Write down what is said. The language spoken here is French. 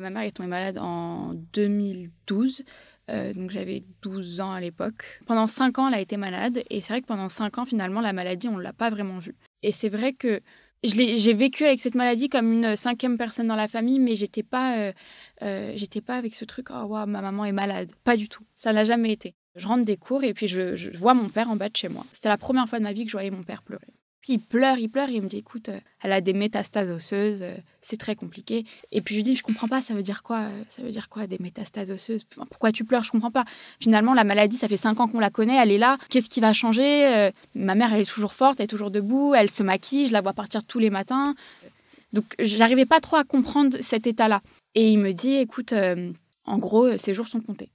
Ma mère est tombée malade en 2012, euh, donc j'avais 12 ans à l'époque. Pendant 5 ans, elle a été malade, et c'est vrai que pendant 5 ans, finalement, la maladie, on ne l'a pas vraiment vue. Et c'est vrai que j'ai vécu avec cette maladie comme une cinquième personne dans la famille, mais j'étais pas, euh, euh, pas avec ce truc, oh ma maman est malade. Pas du tout. Ça n'a jamais été. Je rentre des cours et puis je, je vois mon père en bas de chez moi. C'était la première fois de ma vie que je voyais mon père pleurer. Puis il pleure, il pleure, il me dit écoute, euh, elle a des métastases osseuses, euh, c'est très compliqué. Et puis je lui dis je comprends pas, ça veut dire quoi euh, Ça veut dire quoi des métastases osseuses Pourquoi tu pleures Je comprends pas. Finalement, la maladie, ça fait cinq ans qu'on la connaît, elle est là. Qu'est-ce qui va changer Ma mère, elle est toujours forte, elle est toujours debout, elle se maquille, je la vois partir tous les matins. Donc je n'arrivais pas trop à comprendre cet état-là. Et il me dit écoute, en gros, ses jours sont comptés.